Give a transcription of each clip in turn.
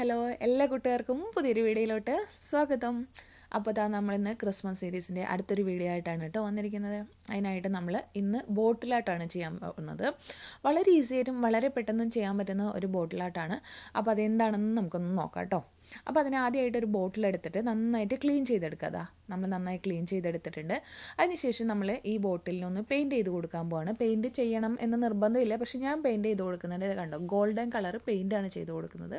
hello എല്ലാ കൂട്ടുകാർക്കും പുതിയൊരു വീഡിയോയിലോട്ട് സ്വാഗതം അപ്പോൾ താ ഇന്ന് ക്രിസ്മസ് സീരീസിൻ്റെ അടുത്തൊരു വീഡിയോ ആയിട്ടാണ് കേട്ടോ വന്നിരിക്കുന്നത് അതിനായിട്ട് നമ്മൾ ഇന്ന് ബോട്ടിലാട്ടാണ് ചെയ്യാൻ പോകുന്നത് വളരെ ഈസിയായിട്ടും വളരെ പെട്ടെന്നും ചെയ്യാൻ പറ്റുന്ന ഒരു ബോട്ടിലാട്ടാണ് അപ്പോൾ അതെന്താണെന്ന് നമുക്കൊന്ന് നോക്കാം കേട്ടോ അപ്പോൾ അതിനാദ്യമായിട്ട് ഒരു ബോട്ടിൽ എടുത്തിട്ട് നന്നായിട്ട് ക്ലീൻ ചെയ്തെടുക്കുക അതാ നമ്മൾ നന്നായി ക്ലീൻ ചെയ്തെടുത്തിട്ടുണ്ട് അതിനുശേഷം നമ്മൾ ഈ ബോട്ടിലിനൊന്ന് പെയിൻറ്റ് ചെയ്ത് കൊടുക്കാൻ പോവാണ് പെയിൻറ്റ് ചെയ്യണം എന്ന് നിർബന്ധമില്ല പക്ഷേ ഞാൻ പെയിൻറ്റ് ചെയ്ത് കൊടുക്കുന്നുണ്ട് ഇത് കണ്ടോ ഗോൾഡൻ കളർ പെയിൻ്റാണ് ചെയ്ത് കൊടുക്കുന്നത്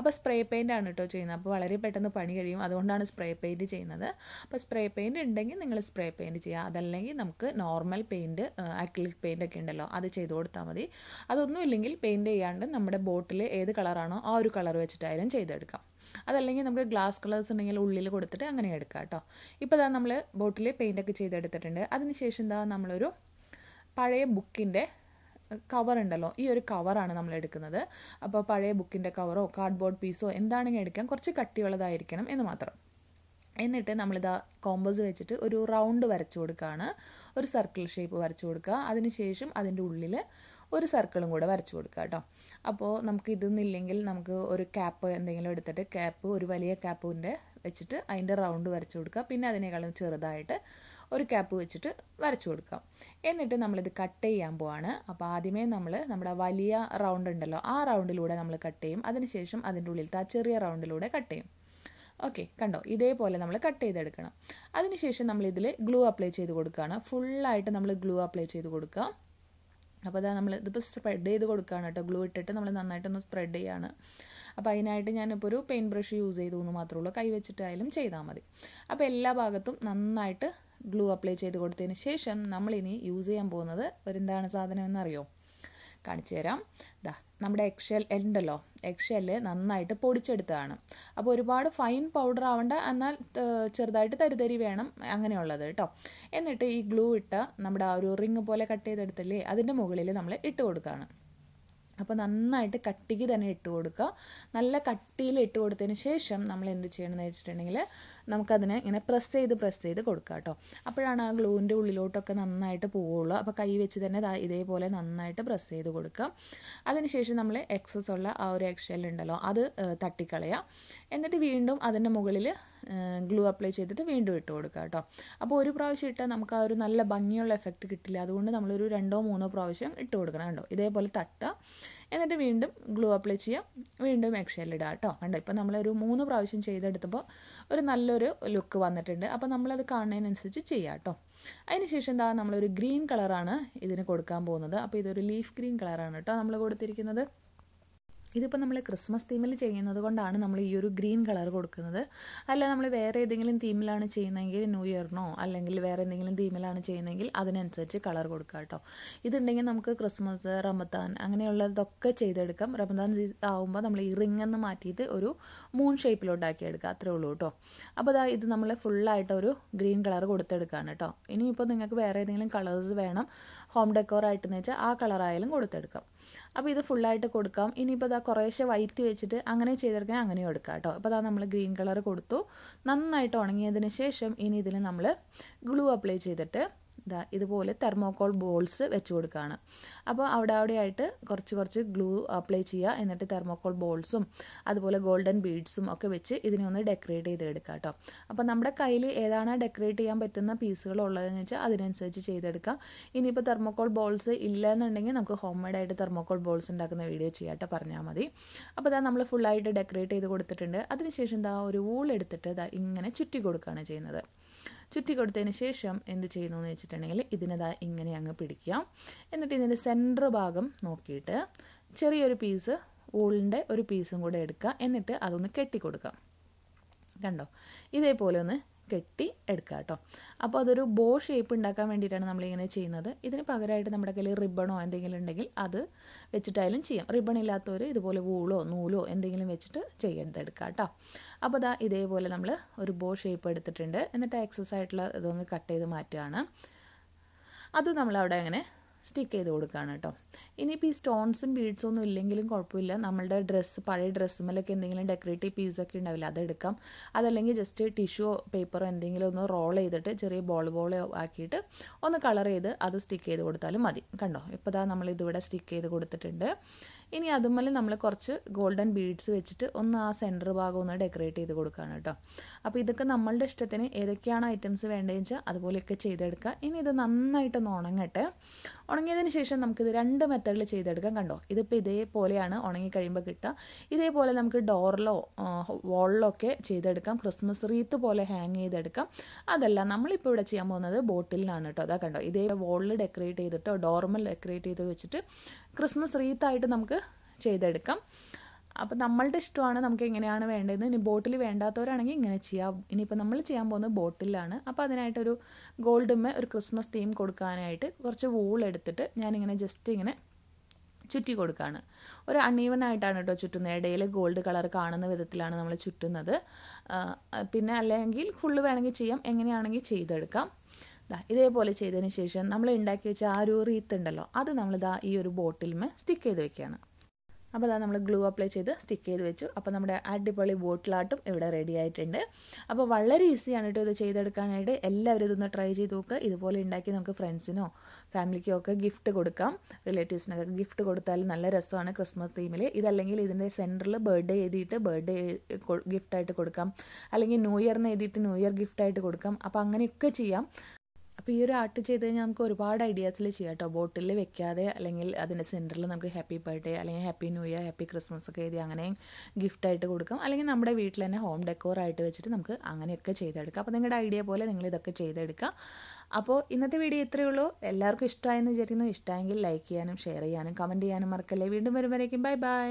അപ്പോൾ സ്പ്രേ പെയിൻ്റ് ആണ് കേട്ടോ ചെയ്യുന്നത് അപ്പോൾ വളരെ പെട്ടെന്ന് പണി കഴിയും അതുകൊണ്ടാണ് സ്പ്രേ പെയിൻറ്റ് ചെയ്യുന്നത് അപ്പോൾ സ്പ്രേ പെയിൻറ്റ് ഉണ്ടെങ്കിൽ നിങ്ങൾ സ്പ്രേ പെയിൻറ്റ് ചെയ്യുക അതല്ലെങ്കിൽ നമുക്ക് നോർമൽ പെയിൻറ്റ് ആക്രിലിക് പെയിൻ്റ് ഒക്കെ ഉണ്ടല്ലോ അത് ചെയ്ത് കൊടുത്താൽ മതി അതൊന്നും ഇല്ലെങ്കിൽ പെയിൻറ്റ് ചെയ്യാണ്ട് നമ്മുടെ ബോട്ടിൽ ഏത് കളറാണോ ആ ഒരു കളർ വെച്ചിട്ടായാലും ചെയ്തെടുക്കാം അതല്ലെങ്കിൽ നമുക്ക് ഗ്ലാസ് കളേഴ്സ് ഉണ്ടെങ്കിൽ ഉള്ളിൽ കൊടുത്തിട്ട് അങ്ങനെ എടുക്കാം കേട്ടോ ഇപ്പോൾ ഇതാ നമ്മൾ ബോട്ടിൽ ഒക്കെ ചെയ്തെടുത്തിട്ടുണ്ട് അതിനുശേഷം എന്താ നമ്മളൊരു പഴയ ബുക്കിൻ്റെ കവർ ഉണ്ടല്ലോ ഈ ഒരു കവറാണ് നമ്മൾ എടുക്കുന്നത് അപ്പോൾ പഴയ ബുക്കിൻ്റെ കവറോ കാർഡ്ബോർഡ് പീസോ എന്താണെങ്കിലും എടുക്കാം കുറച്ച് കട്ടിയുള്ളതായിരിക്കണം എന്ന് മാത്രം എന്നിട്ട് നമ്മളിതാ കോമ്പസ് വെച്ചിട്ട് ഒരു റൗണ്ട് വരച്ചു കൊടുക്കുകയാണ് ഒരു സർക്കിൾ ഷേപ്പ് വരച്ചു കൊടുക്കുക അതിനുശേഷം അതിൻ്റെ ഉള്ളിൽ ഒരു സർക്കിളും കൂടെ വരച്ചു കൊടുക്കുക കേട്ടോ അപ്പോൾ നമുക്ക് ഇതെന്നില്ലെങ്കിൽ നമുക്ക് ഒരു ക്യാപ്പ് എന്തെങ്കിലും എടുത്തിട്ട് ക്യാപ്പ് ഒരു വലിയ ക്യാപ്പിൻ്റെ വെച്ചിട്ട് അതിൻ്റെ റൗണ്ട് വരച്ചു കൊടുക്കുക പിന്നെ അതിനേക്കാളും ചെറുതായിട്ട് ഒരു ക്യാപ്പ് വെച്ചിട്ട് വരച്ചു കൊടുക്കാം എന്നിട്ട് നമ്മളിത് കട്ട് ചെയ്യാൻ പോവാണ് അപ്പോൾ ആദ്യമേ നമ്മൾ നമ്മുടെ വലിയ റൗണ്ട് ഉണ്ടല്ലോ ആ റൗണ്ടിലൂടെ നമ്മൾ കട്ട് ചെയ്യും അതിനുശേഷം അതിൻ്റെ ഉള്ളിൽ ആ ചെറിയ റൗണ്ടിലൂടെ കട്ട് ചെയ്യും ഓക്കെ കണ്ടോ ഇതേപോലെ നമ്മൾ കട്ട് ചെയ്തെടുക്കണം അതിനുശേഷം നമ്മളിതിൽ ഗ്ലൂ അപ്ലൈ ചെയ്ത് കൊടുക്കുകയാണ് ഫുള്ളായിട്ട് നമ്മൾ ഗ്ലൂ അപ്ലൈ ചെയ്ത് കൊടുക്കുക അപ്പോൾ അതാ നമ്മൾ ഇതിപ്പോൾ സ്പ്രെഡ് ചെയ്ത് കൊടുക്കുകയാണ് കേട്ടോ ഗ്ലൂ ഇട്ടിട്ട് നമ്മൾ നന്നായിട്ടൊന്ന് സ്പ്രെഡ് ചെയ്യാണ് അപ്പോൾ അതിനായിട്ട് ഞാനിപ്പോൾ ഒരു പെയിൻ ബ്രഷ് യൂസ് ചെയ്തു എന്ന് മാത്രമേ ഉള്ളൂ കൈ വെച്ചിട്ടായാലും ചെയ്താൽ മതി അപ്പോൾ എല്ലാ ഭാഗത്തും നന്നായിട്ട് ഗ്ലൂ അപ്ലൈ ചെയ്ത് കൊടുത്തതിന് ശേഷം നമ്മളിനി യൂസ് ചെയ്യാൻ പോകുന്നത് ഒരെന്താണ് സാധനം എന്നറിയോ കാണിച്ചു തരാം ദാ നമ്മുടെ എക്ഷെൽ ഉണ്ടല്ലോ എക്ഷെല് നന്നായിട്ട് പൊടിച്ചെടുത്തതാണ് അപ്പോൾ ഒരുപാട് ഫൈൻ പൗഡർ ആവണ്ട എന്നാൽ ചെറുതായിട്ട് തരിതരി വേണം അങ്ങനെയുള്ളത് കേട്ടോ എന്നിട്ട് ഈ ഗ്ലൂ ഇട്ട നമ്മുടെ ആ ഒരു റിങ് പോലെ കട്ട് ചെയ്തെടുത്തല്ലേ അതിൻ്റെ മുകളിൽ നമ്മൾ ഇട്ട് കൊടുക്കുകയാണ് അപ്പോൾ നന്നായിട്ട് കട്ടിക്ക് തന്നെ ഇട്ട് കൊടുക്കുക നല്ല കട്ടിയിൽ ഇട്ട് കൊടുത്തതിന് ശേഷം നമ്മൾ എന്ത് ചെയ്യണമെന്ന് വെച്ചിട്ടുണ്ടെങ്കിൽ നമുക്കതിനെ ഇങ്ങനെ പ്രസ് ചെയ്ത് പ്രസ് ചെയ്ത് കൊടുക്കുക കേട്ടോ അപ്പോഴാണ് ആ ഗ്ലൂവിൻ്റെ ഉള്ളിലോട്ടൊക്കെ നന്നായിട്ട് പോവുള്ളൂ അപ്പോൾ കൈ വെച്ച് തന്നെ ഇതേപോലെ നന്നായിട്ട് പ്രസ് ചെയ്ത് കൊടുക്കുക അതിനുശേഷം നമ്മൾ എക്സസ് ഉള്ള ആ ഒരു എക്സെൽ ഉണ്ടല്ലോ അത് തട്ടിക്കളയുക എന്നിട്ട് വീണ്ടും അതിൻ്റെ മുകളിൽ ഗ്ലൂ അപ്ലൈ ചെയ്തിട്ട് വീണ്ടും ഇട്ട് കൊടുക്കുക കേട്ടോ അപ്പോൾ ഒരു പ്രാവശ്യം ഇട്ടാൽ നമുക്ക് ആ ഒരു നല്ല ഭംഗിയുള്ള എഫക്റ്റ് കിട്ടില്ല അതുകൊണ്ട് നമ്മളൊരു രണ്ടോ മൂന്നോ പ്രാവശ്യം ഇട്ട് കൊടുക്കണം കേട്ടോ ഇതേപോലെ തട്ടുക എന്നിട്ട് വീണ്ടും ഗ്ലൂ അപ്ലൈ ചെയ്യുക വീണ്ടും എക്സെയിൽ ഇടുക കേട്ടോ കണ്ടോ ഇപ്പോൾ നമ്മളൊരു മൂന്ന് പ്രാവശ്യം ചെയ്തെടുത്തപ്പോൾ ഒരു നല്ലൊരു ലുക്ക് വന്നിട്ടുണ്ട് അപ്പോൾ നമ്മളത് കാണുന്നതിനനുസരിച്ച് ചെയ്യാം കേട്ടോ അതിനുശേഷം എന്താ നമ്മളൊരു ഗ്രീൻ കളറാണ് ഇതിന് കൊടുക്കാൻ പോകുന്നത് അപ്പോൾ ഇതൊരു ലീഫ് ഗ്രീൻ കളറാണ് കേട്ടോ നമ്മൾ കൊടുത്തിരിക്കുന്നത് ഇതിപ്പോൾ നമ്മൾ ക്രിസ്മസ് തീമിൽ ചെയ്യുന്നത് കൊണ്ടാണ് നമ്മൾ ഈ ഒരു ഗ്രീൻ കളർ കൊടുക്കുന്നത് അല്ല നമ്മൾ വേറെ ഏതെങ്കിലും തീമിലാണ് ചെയ്യുന്നതെങ്കിൽ ന്യൂ ഇയറിനോ അല്ലെങ്കിൽ വേറെ എന്തെങ്കിലും തീമിലാണ് ചെയ്യുന്നതെങ്കിൽ അതിനനുസരിച്ച് കളർ കൊടുക്കുക കേട്ടോ ഇതുണ്ടെങ്കിൽ നമുക്ക് ക്രിസ്മസ് റമദാൻ അങ്ങനെയുള്ളതൊക്കെ ചെയ്തെടുക്കാം റമദാൻ ആവുമ്പോൾ നമ്മൾ ഈ റിംഗ് എന്ന് മാറ്റിയിട്ട് ഒരു മൂൺ ഷേപ്പിലുണ്ടാക്കിയെടുക്കുക അത്രേ ഉള്ളൂ കേട്ടോ അപ്പോൾ അതാ ഇത് നമ്മൾ ഫുള്ളായിട്ട് ഒരു ഗ്രീൻ കളർ കൊടുത്തെടുക്കുകയാണ് കേട്ടോ ഇനിയിപ്പോൾ നിങ്ങൾക്ക് വേറെ ഏതെങ്കിലും കളേഴ്സ് വേണം ഹോം ഡെക്കോർ ആയിട്ടെന്ന് വെച്ചാൽ ആ കളറായാലും കൊടുത്തെടുക്കാം അപ്പോൾ ഇത് ഫുള്ളായിട്ട് കൊടുക്കാം ഇനിയിപ്പോൾ അതാ കുറേശ്ശെ വയറ്റി വെച്ചിട്ട് അങ്ങനെ ചെയ്തെടുക്കാൻ അങ്ങനെ കൊടുക്കാം കേട്ടോ അപ്പോൾ അതാ നമ്മൾ ഗ്രീൻ കളർ കൊടുത്തു നന്നായിട്ട് ഉണങ്ങിയതിന് ശേഷം ഇനി ഇതിൽ നമ്മൾ ഗ്ലൂ അപ്ലൈ ചെയ്തിട്ട് ഇതാ ഇതുപോലെ തെർമോകോൾ ബോൾസ് വെച്ച് കൊടുക്കുകയാണ് അപ്പോൾ അവിടെ അവിടെ ആയിട്ട് കുറച്ച് കുറച്ച് ഗ്ലൂ അപ്ലൈ ചെയ്യുക എന്നിട്ട് തെർമോകോൾ ബോൾസും അതുപോലെ ഗോൾഡൻ ബീഡ്സും ഒക്കെ വെച്ച് ഇതിനെ ഒന്ന് ഡെക്കറേറ്റ് എടുക്കാം കേട്ടോ അപ്പോൾ നമ്മുടെ കയ്യിൽ ഏതാണ് ഡെക്കറേറ്റ് ചെയ്യാൻ പറ്റുന്ന പീസുകൾ ഉള്ളതെന്ന് വെച്ചാൽ അതിനനുസരിച്ച് ചെയ്തെടുക്കുക ഇനിയിപ്പോൾ തെർമോകോൾ ബോൾസ് ഇല്ല എന്നുണ്ടെങ്കിൽ നമുക്ക് ഹോം ആയിട്ട് തെർമോകോൾ ബോൾസ് ഉണ്ടാക്കുന്ന വീഡിയോ ചെയ്യാട്ടോ പറഞ്ഞാൽ മതി അപ്പോൾ ഇതാ നമ്മൾ ഫുള്ളായിട്ട് ഡെക്കറേറ്റ് ചെയ്ത് കൊടുത്തിട്ടുണ്ട് അതിനുശേഷം ഇതാ ഒരു വൂൾ എടുത്തിട്ട് ഇതാ ഇങ്ങനെ ചുറ്റി കൊടുക്കുകയാണ് ചെയ്യുന്നത് ചുറ്റി കൊടുത്തതിന് ശേഷം എന്ത് ചെയ്യുന്നു എന്ന് വെച്ചിട്ടുണ്ടെങ്കിൽ ഇതിനതാ ഇങ്ങനെ അങ്ങ് പിടിക്കുക എന്നിട്ട് ഇതിൻ്റെ സെൻറ്റർ ഭാഗം നോക്കിയിട്ട് ചെറിയൊരു പീസ് ഊളിൻ്റെ ഒരു പീസും കൂടെ എടുക്കുക എന്നിട്ട് അതൊന്ന് കെട്ടിക്കൊടുക്കുക കണ്ടോ ഇതേപോലെ ഒന്ന് കെട്ടി എടുക്കുക കേട്ടോ അപ്പോൾ അതൊരു ബോ ഷേപ്പ് ഉണ്ടാക്കാൻ വേണ്ടിയിട്ടാണ് നമ്മളിങ്ങനെ ചെയ്യുന്നത് ഇതിന് പകരമായിട്ട് നമ്മുടെ കയ്യിൽ റിബണോ എന്തെങ്കിലും ഉണ്ടെങ്കിൽ അത് വെച്ചിട്ടായാലും ചെയ്യാം റിബൺ ഇല്ലാത്തവർ ഇതുപോലെ വൂളോ നൂലോ എന്തെങ്കിലും വെച്ചിട്ട് ചെയ്തെടുക്കുക കേട്ടോ അപ്പോൾ അതാ ഇതേപോലെ നമ്മൾ ഒരു ബോ ഷേപ്പ് എടുത്തിട്ടുണ്ട് എന്നിട്ട് എക്സസ് ആയിട്ടുള്ള ഇതൊന്ന് കട്ട് ചെയ്ത് മാറ്റുകയാണ് അത് നമ്മൾ അവിടെ അങ്ങനെ സ്റ്റിക്ക് ചെയ്ത് കൊടുക്കുകയാണ് കേട്ടോ ഇനിയിപ്പോൾ ഈ സ്റ്റോൺസും ബീഡ്സും ഒന്നും ഇല്ലെങ്കിലും കുഴപ്പമില്ല നമ്മളുടെ ഡ്രസ്സ് പഴയ ഡ്രസ്സുമലൊക്കെ എന്തെങ്കിലും ഡെക്കറേറ്റീവ് പീസൊക്കെ ഉണ്ടാവില്ല അതെടുക്കാം അതല്ലെങ്കിൽ ജസ്റ്റ് ടിഷ്യൂ പേപ്പറോ എന്തെങ്കിലും ഒന്ന് റോൾ ചെയ്തിട്ട് ചെറിയ ബോൾ ബോൾ ആക്കിയിട്ട് ഒന്ന് കളർ ചെയ്ത് അത് സ്റ്റിക്ക് ചെയ്ത് കൊടുത്താലും മതി കണ്ടോ ഇപ്പോൾ ഇതാ നമ്മൾ സ്റ്റിക്ക് ചെയ്ത് കൊടുത്തിട്ടുണ്ട് ഇനി അതുമല്ലേ നമ്മൾ കുറച്ച് ഗോൾഡൻ ബീഡ്സ് വെച്ചിട്ട് ഒന്ന് ആ സെൻറ്റർ ഭാഗം ഒന്ന് ഡെക്കറേറ്റ് ചെയ്ത് കൊടുക്കുകയാണ് കേട്ടോ അപ്പോൾ ഇതൊക്കെ നമ്മളുടെ ഇഷ്ടത്തിന് ഏതൊക്കെയാണ് ഐറ്റംസ് വേണ്ടതെന്ന് വെച്ചാൽ അതുപോലെയൊക്കെ ചെയ്തെടുക്കുക ഇനി ഇത് നന്നായിട്ടൊന്ന് ഉണങ്ങട്ടെ ഉണങ്ങിയതിന് ശേഷം നമുക്കിത് രണ്ട് മെത്തേഡിൽ ചെയ്തെടുക്കാം കണ്ടോ ഇതിപ്പോൾ ഇതേപോലെയാണ് ഉണങ്ങി കഴിയുമ്പോൾ കിട്ടുക ഇതേപോലെ നമുക്ക് ഡോറിലോ വാളിലോ ഒക്കെ ചെയ്തെടുക്കാം ക്രിസ്മസ് റീത്ത് പോലെ ഹാങ് ചെയ്തെടുക്കാം അതല്ല നമ്മളിപ്പോൾ ഇവിടെ ചെയ്യാൻ പോകുന്നത് ബോട്ടിലിനാണ് കേട്ടോ അതാ കണ്ടോ ഇതേ വാളിൽ ഡെക്കറേറ്റ് ചെയ്തിട്ടോ ഡോർമൽ ഡെക്കറേറ്റ് ചെയ്ത് വെച്ചിട്ട് ക്രിസ്മസ് റീത്തായിട്ട് നമുക്ക് ചെയ്തെടുക്കാം അപ്പോൾ നമ്മളുടെ ഇഷ്ടമാണ് നമുക്ക് എങ്ങനെയാണ് വേണ്ടതെന്ന് ഇനി ബോട്ടിൽ വേണ്ടാത്തവരാണെങ്കിൽ ഇങ്ങനെ ചെയ്യാം ഇനിയിപ്പോൾ നമ്മൾ ചെയ്യാൻ പോകുന്നത് ബോട്ടിലാണ് അപ്പോൾ അതിനായിട്ടൊരു ഗോൾഡുമ്മ ഒരു ക്രിസ്മസ് തീം കൊടുക്കാനായിട്ട് കുറച്ച് വൂൾ എടുത്തിട്ട് ഞാനിങ്ങനെ ജസ്റ്റ് ഇങ്ങനെ ചുറ്റി കൊടുക്കുകയാണ് ഒരു അൺഈവൻ ആയിട്ടാണ് കേട്ടോ ചുറ്റുന്നത് ഇടയിൽ ഗോൾഡ് കളർ കാണുന്ന വിധത്തിലാണ് നമ്മൾ ചുറ്റുന്നത് പിന്നെ അല്ലെങ്കിൽ ഫുള്ള് വേണമെങ്കിൽ ചെയ്യാം എങ്ങനെയാണെങ്കിൽ ചെയ്തെടുക്കാം ഇതേപോലെ ചെയ്തതിന് ശേഷം നമ്മൾ ഉണ്ടാക്കി വെച്ച ആ ഒരു റീത്ത് ഉണ്ടല്ലോ അത് നമ്മൾ ദാ ഈ ഒരു ബോട്ടിലിന് സ്റ്റിക്ക് ചെയ്ത് വെക്കുകയാണ് അപ്പോൾ അതാ നമ്മൾ ഗ്ലൂ അപ്ലൈ ചെയ്ത് സ്റ്റിക്ക് ചെയ്ത് വെച്ചു അപ്പോൾ നമ്മുടെ അടിപൊളി ബോട്ടിലാട്ടും ഇവിടെ റെഡി ആയിട്ടുണ്ട് അപ്പോൾ വളരെ ഈസിയാണ് കേട്ടോ ഇത് ചെയ്തെടുക്കാനായിട്ട് എല്ലാവരും ഇതൊന്ന് ട്രൈ ചെയ്ത് നോക്കുക ഇതുപോലെ ഉണ്ടാക്കി നമുക്ക് ഫ്രണ്ട്സിനോ ഫാമിലിക്കോ ഒക്കെ ഗിഫ്റ്റ് കൊടുക്കാം റിലേറ്റീവ്സിനൊക്കെ ഗിഫ്റ്റ് കൊടുത്താൽ നല്ല രസമാണ് ക്രിസ്മസ് തീമിൽ ഇതല്ലെങ്കിൽ ഇതിൻ്റെ സെൻറ്ററിൽ ബർത്ത്ഡേ എഴുതിയിട്ട് ബർത്ത്ഡേ ഗിഫ്റ്റായിട്ട് കൊടുക്കാം അല്ലെങ്കിൽ ന്യൂ ഇയറിന് എഴുതിയിട്ട് ന്യൂ ഇയർ ഗിഫ്റ്റായിട്ട് കൊടുക്കാം അപ്പോൾ അങ്ങനെയൊക്കെ ചെയ്യാം അപ്പോൾ ഈ ഒരു ആർട്ട് ചെയ്ത് കഴിഞ്ഞാൽ നമുക്ക് ഒരുപാട് ഐഡിയാസിൽ ചെയ്യാം കേട്ടോ ബോട്ടിൽ വെക്കാതെ അല്ലെങ്കിൽ അതിൻ്റെ സെൻറ്ററിൽ നമുക്ക് ഹാപ്പി ബർത്ത്ഡേ അല്ലെങ്കിൽ happy new year happy Christmas ഒക്കെ എഴുതി അങ്ങനെ ഗിഫ്റ്റായിട്ട് കൊടുക്കാം അല്ലെങ്കിൽ നമ്മുടെ വീട്ടിൽ തന്നെ ഹോം ഡെക്കോറായിട്ട് വെച്ചിട്ട് നമുക്ക് അങ്ങനെയൊക്കെ ചെയ്തെടുക്കാം അപ്പോൾ നിങ്ങളുടെ ഐഡിയ പോലെ നിങ്ങൾ ഇതൊക്കെ ചെയ്തെടുക്കാം അപ്പോൾ ഇന്നത്തെ വീഡിയോ ഇത്രയേ ഉള്ളൂ എല്ലാവർക്കും ഇഷ്ടമായെന്ന് വിചാരിക്കുന്നു ഇഷ്ടമായെങ്കിൽ ലൈക്ക് ചെയ്യാനും ഷെയർ ചെയ്യാനും കമൻറ്റ് ചെയ്യാനും മറക്കല്ലേ വീണ്ടും വരുമ്പോഴേക്കും ബൈ ബൈ